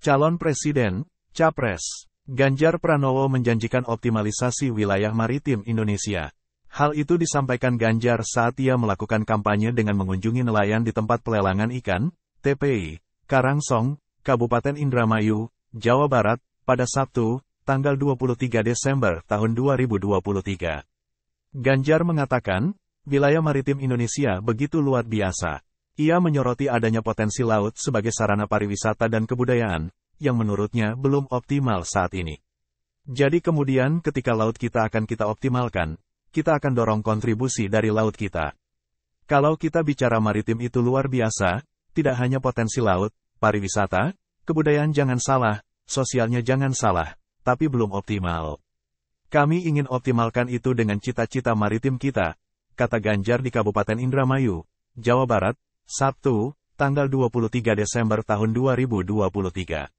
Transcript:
Calon Presiden, Capres, Ganjar Pranowo menjanjikan optimalisasi wilayah maritim Indonesia. Hal itu disampaikan Ganjar saat ia melakukan kampanye dengan mengunjungi nelayan di tempat pelelangan ikan, TPI, Karangsong, Kabupaten Indramayu, Jawa Barat, pada Sabtu, tanggal 23 Desember tahun 2023. Ganjar mengatakan, wilayah maritim Indonesia begitu luar biasa. Ia menyoroti adanya potensi laut sebagai sarana pariwisata dan kebudayaan, yang menurutnya belum optimal saat ini. Jadi kemudian ketika laut kita akan kita optimalkan, kita akan dorong kontribusi dari laut kita. Kalau kita bicara maritim itu luar biasa, tidak hanya potensi laut, pariwisata, kebudayaan jangan salah, sosialnya jangan salah, tapi belum optimal. Kami ingin optimalkan itu dengan cita-cita maritim kita, kata Ganjar di Kabupaten Indramayu, Jawa Barat, Sabtu, tanggal 23 Desember tahun 2023.